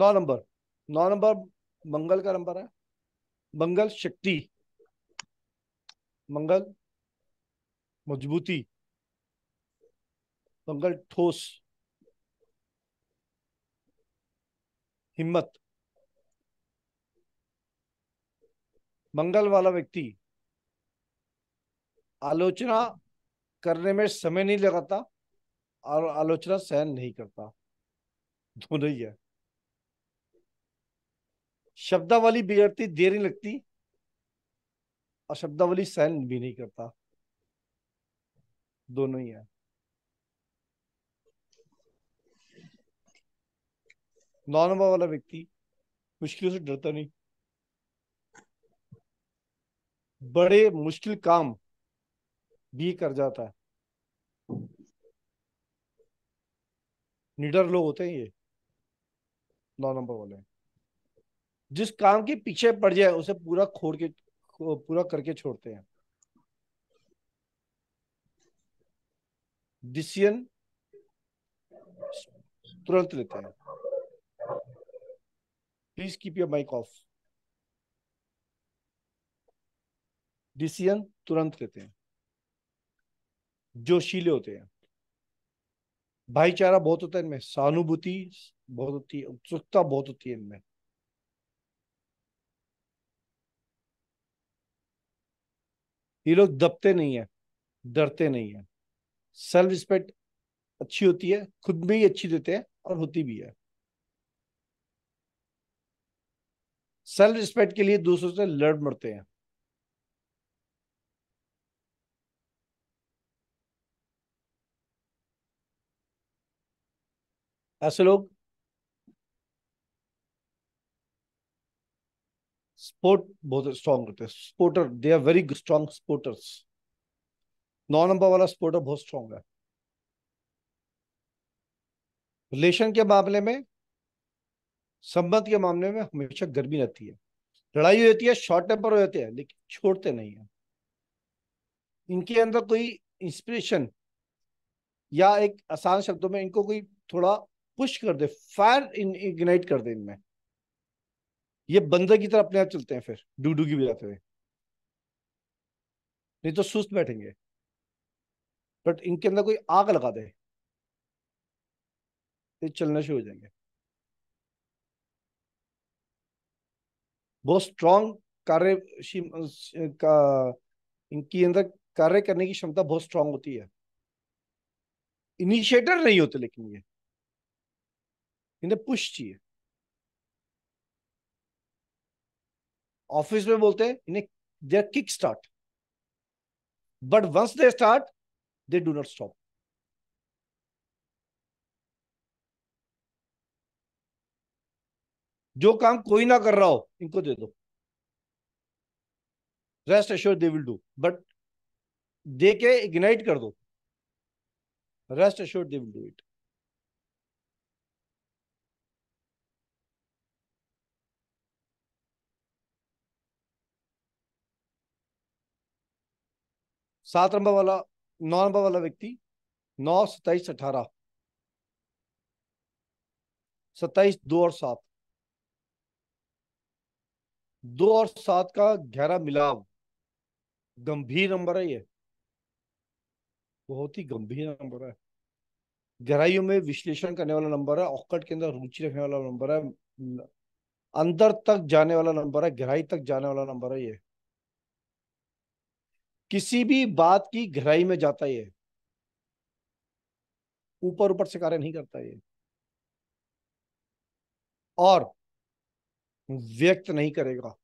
नौ number नौ number मंगल का number है मंगल शक्ति मंगल मजबूती मंगल ठोस हिम्मत मंगल वाला व्यक्ति आलोचना करने में समय नहीं लगाता और आलोचना सहन नहीं करता दोनों ही है शब्दावली बिगड़ती देर नहीं लगती और शब्दावली सहन भी नहीं करता दोनों ही है नॉनवा वाला व्यक्ति मुश्किलों से डरता नहीं बड़े मुश्किल काम भी कर जाता है निडर लोग होते हैं ये नौ नंबर वाले जिस काम के पीछे पड़ जाए उसे पूरा खोड़ के पूरा करके छोड़ते हैं डिसीजन तुरंत लेते हैं please keep your mic off decision तुरंत लेते हैं जोशीले होते हैं भाईचारा बहुत होता है इनमें सहानुभूति बहुत होती है उत्सुकता बहुत होती है इनमें ये लोग दबते नहीं है डरते नहीं है सेल्फ रिस्पेक्ट अच्छी होती है खुद में ही अच्छी देते हैं और होती भी है सेल्फ रिस्पेक्ट के लिए दूसरों से लड़ मरते हैं ऐसे लोग स्पोर्ट बहुत स्ट्रांग होते हैं supporter they are very strong supporters नौ नंबर वाला स्पोर्टर बहुत स्ट्रांग है रिलेशन के मामले में संबंध के मामले में हमेशा गर्मी रहती है लड़ाई हो जाती है शॉर्ट टेम्पर हो जाते हैं लेकिन छोड़ते नहीं है इनके अंदर कोई इंस्पिरेशन या एक आसान शब्दों में इनको कोई थोड़ा पुश कर दे फायर इन इग्नाइट कर दे इनमें ये बंदर की तरह अपने आप चलते हैं फिर डूडू की बजाते हुए नहीं तो सुस्त बैठेंगे बट इनके अंदर कोई आग लगा दे तो चलना शुरू हो जाएंगे बहुत स्ट्रांग कार्य का इनकी अंदर कार्य करने की क्षमता बहुत स्ट्रांग होती है इनिशिएटर नहीं होते लेकिन ये इन्हें पुश चाहिए ऑफिस में बोलते हैं इन्हें दे kick start but once they start they do not stop जो काम कोई ना कर रहा हो इनको दे दो rest assure they will do but दे के इग्नाइट कर दो rest assure they will do it सात नंबर वाला नौ नंबर वाला व्यक्ति नौ सताइस अठारह सत्ताईस दो और सात दो और सात का गहरा मिलाव गंभीर नंबर है ये बहुत ही गंभीर नंबर है गहराइयों में विश्लेषण करने वाला नंबर है औकट के अंदर रुचि रखने वाला नंबर है अंदर तक जाने वाला नंबर है गहराई तक जाने वाला नंबर है ये किसी भी बात की गहराई में जाता है ऊपर ऊपर से कार्य नहीं करता ये और व्यक्त नहीं करेगा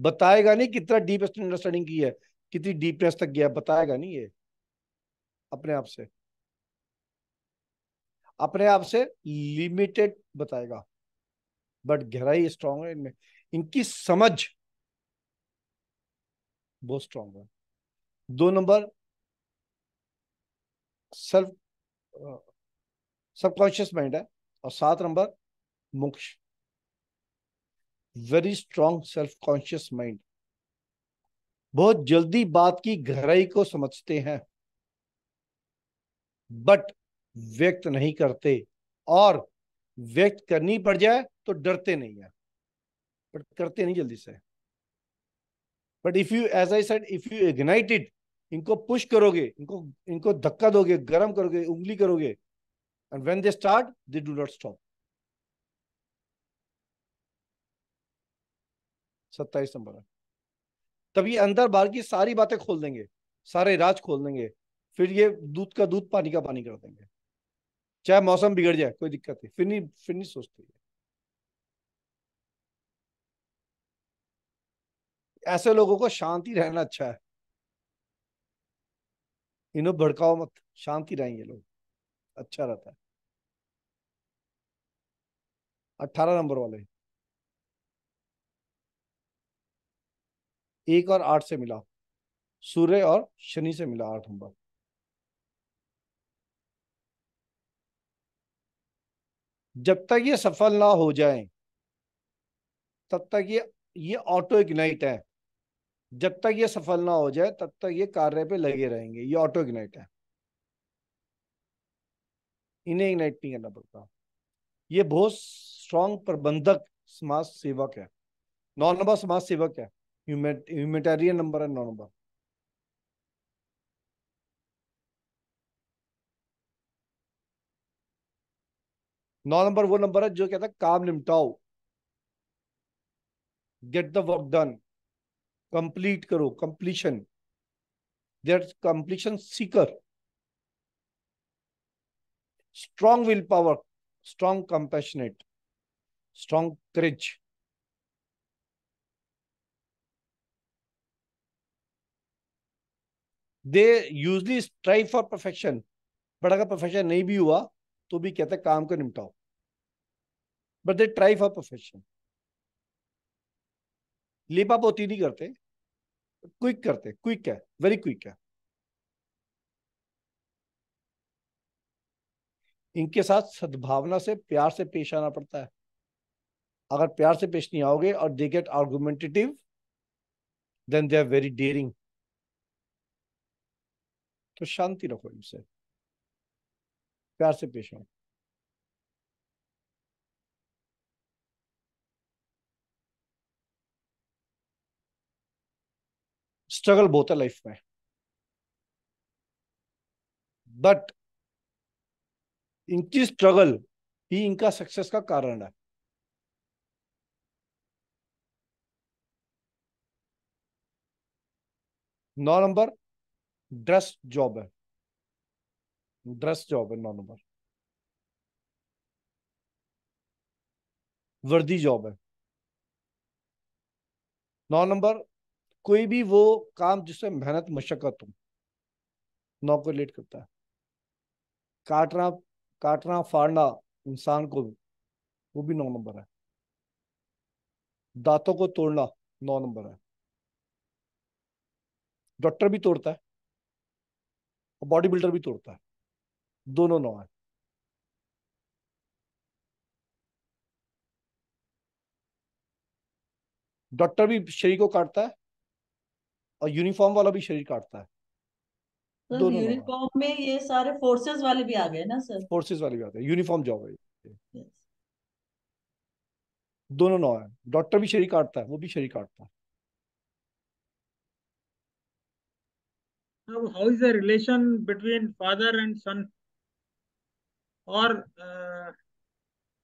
बताएगा नहीं कितना डीप अंडरस्टैंडिंग की है कितनी डीपनेस तक गया बताएगा नहीं ये अपने आप से अपने आप से लिमिटेड बताएगा बट गहराई स्ट्रांग है इनमें इनकी समझ बहुत स्ट्रांग है दो नंबर सेल्फ सबकॉन्शियस माइंड है और सात नंबर मोक्ष very strong self conscious mind बहुत जल्दी बात की गहराई को समझते हैं बट व्यक्त नहीं करते और व्यक्त करनी पड़ जाए तो डरते नहीं है बट करते नहीं जल्दी से but if you as I said if you ignited इनको पुश करोगे इनको इनको धक्का दोगे गर्म करोगे उंगली करोगे and when they start they do not stop सत्ताईस नंबर तभी अंदर बाहर की सारी बातें खोल देंगे सारे राज खोल देंगे फिर ये दूध का दूध पानी का पानी कर देंगे चाहे मौसम बिगड़ जाए कोई दिक्कत नहीं फिर नहीं फिर नहीं सोचते ऐसे लोगों को शांति रहना अच्छा है इन्हों भड़काओ मत शांति रहेंगे लोग अच्छा रहता है अठारह नंबर वाले एक और आठ से मिला सूर्य और शनि से मिला आठ नंबर जब तक ये सफल ना हो जाए तब तक ये ये ऑटो इग्नाइट है जब तक ये सफल ना हो जाए तब तक ये कार्य पे लगे रहेंगे ये ऑटो इग्नाइट है इन्हें इग्नाइट नहीं करना पड़ता ये बहुत स्ट्रॉन्ग प्रबंधक समाज सेवक है नौ नंबर समाज सेवक है ह्यूमेटेरियन नंबर है नौ नंबर नौ नंबर वो नंबर है जो कहता है काम निपटाओ get the work done complete करो completion there completion seeker strong will power strong compassionate strong courage they usually strive for perfection but अगर परफेक्शन नहीं भी हुआ तो भी कहते काम को निपटाओ but they try for perfection पोती नहीं करते क्विक करते क्विक है वेरी क्विक है इनके साथ सद्भावना से प्यार से पेश आना पड़ता है अगर प्यार से पेश नहीं आओगे और they get argumentative then they are very daring तो शांति रखो इनसे प्यार से पेश आओ स्ट्रगल बहुत है लाइफ में बट इनकी स्ट्रगल ही इनका सक्सेस का कारण है नौ नंबर ड्रेस जॉब है ड्रेस जॉब है नौ नंबर वर्दी जॉब है नौ नंबर कोई भी वो काम जिसमें मेहनत मशक्कत हो नौ को लेट करता है काटना काटना फाड़ना इंसान को भी वो भी नौ नंबर है दांतों को तोड़ना नौ नंबर है डॉक्टर भी तोड़ता है और बॉडी बिल्डर भी तोड़ता है दोनों नौ है डॉक्टर भी शरीर को काटता है और यूनिफॉर्म वाला भी शरीर काटता है सर तो में ये सारे फोर्सेस वाले भी आ गए ना सर फोर्सेस वाले भी आते हैं यूनिफॉर्म जॉब है दोनों नौ है डॉक्टर भी शरीर काटता है वो भी शरीर काटता है how is the relation between father uh,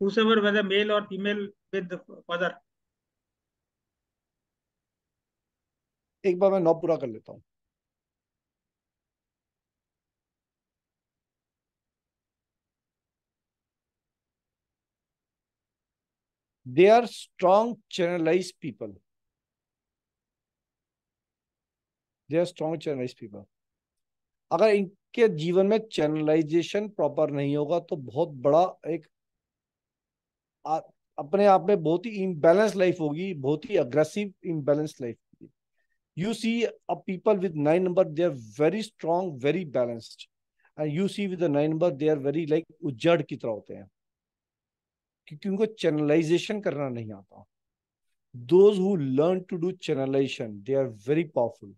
whosoever whether male or female एक बार मैं नौ पूरा कर लेता हूं they are strong channelize people they are strong channelize people अगर इनके जीवन में चैनलाइजेशन प्रॉपर नहीं होगा तो बहुत बड़ा एक आ, अपने आप में बहुत ही इम्बेलेंस लाइफ होगी बहुत ही aggressive imbalance life you see a people with nine number they are very strong very balanced and you see with the nine number they are very like ujjad ki tarah hote hain kyunki unko channelization karna nahi aata those who learn to do channelization they are very powerful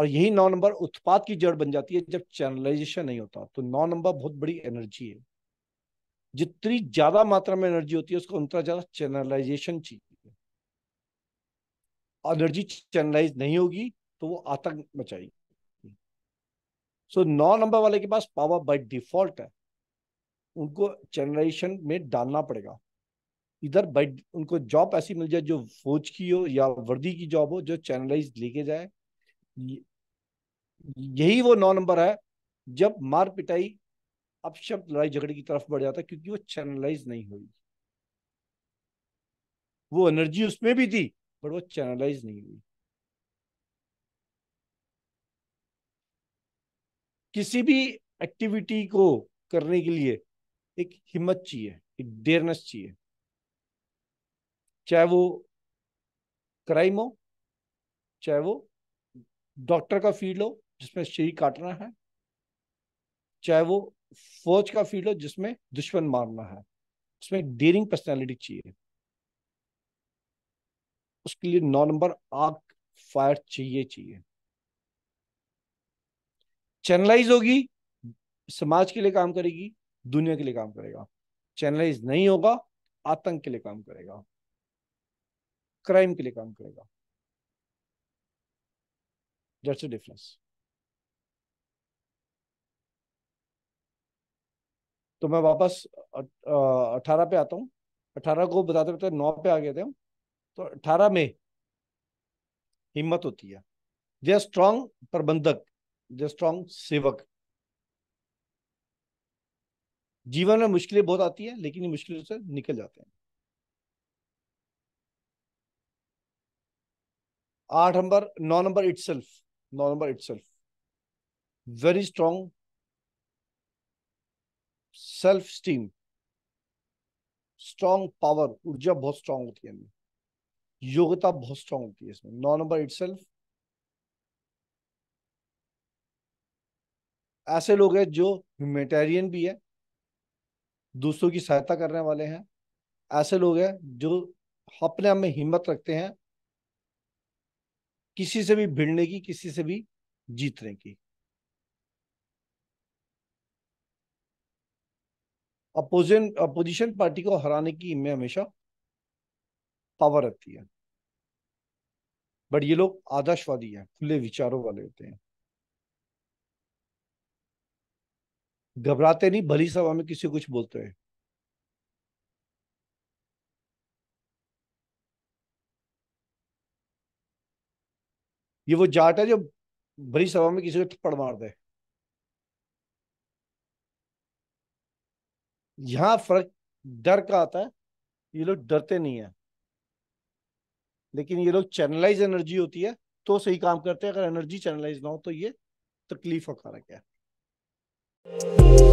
और यही नौ number उत्पाद की जड़ बन जाती है जब channelisation नहीं होता तो नौ नंबर बहुत बड़ी एनर्जी है जितनी ज्यादा मात्रा में एनर्जी होती है उसको उतना ज्यादा चैनलाइजेशन चाहिए एनर्जी चैनलाइज नहीं होगी तो वो आतंक मचाएगी सो so, नौ नंबर वाले के पास पावर बाय डिफॉल्ट है उनको चैनलाइजेशन में डालना पड़ेगा इधर बाई उनको जॉब ऐसी मिल जाए जो फौज की हो या वर्दी की जॉब हो जो चैनलाइज लेके जाए यही वो नौ नंबर है जब मार पिटाई अपशब्द लड़ाई झगड़े की तरफ बढ़ जाता है क्योंकि वो चैनलाइज नहीं हुई वो एनर्जी उसमें भी थी बट वो चैनलाइज नहीं हुई किसी भी एक्टिविटी को करने के लिए एक हिम्मत चाहिए एक डेयरनेस चाहिए चाहे वो क्राइम हो चाहे वो डॉक्टर का फील्ड हो जिसमें शरीर काटना है चाहे वो फौज का फील्ड हो जिसमें दुश्मन मारना है उसमें डेयरिंग पर्सनैलिटी चाहिए उसके लिए नौ नंबर आग फायर चाहिए चाहिए चैनलाइज होगी समाज के लिए काम करेगी दुनिया के लिए काम करेगा चैनलाइज नहीं होगा आतंक के लिए काम करेगा क्राइम के लिए काम करेगा दैट्स द डिफरेंस तो मैं वापस अठारह पे आता हूँ अठारह को बताते बताते नौ पे आ गए थे हम तो अठारह में हिम्मत होती है जे स्ट्रॉन्ग प्रबंधक दे स्ट्रॉन्ग सेवक जीवन में मुश्किलें बहुत आती है लेकिन ये मुश्किलों से निकल जाते हैं आठ नंबर नौ नंबर इट सेल्फ नौ number itself very strong self esteem strong power ऊर्जा बहुत स्ट्रांग होती है योग्यता बहुत स्ट्रांग होती है इसमें नौ नंबर इट ऐसे लोग हैं जो ह्यूमेटेरियन भी है दूसरों की सहायता करने वाले हैं ऐसे लोग हैं जो अपने आप में हिम्मत रखते हैं किसी से भी भिड़ने की किसी से भी जीतने की अपोजिशन अपोजिशन पार्टी को हराने की में हमेशा पावर रखती है बट ये लोग आदर्शवादी हैं खुले विचारों वाले होते हैं घबराते नहीं भली सभा में किसी कुछ बोलते हैं ये वो जाट है जो भरी सभा में किसी को थप्पड़ मार दे यहां फर्क डर का आता है ये लोग डरते नहीं है लेकिन ये लोग चैनलाइज एनर्जी होती है तो सही काम करते हैं अगर एनर्जी चैनलाइज ना हो तो ये तकलीफ का कारण है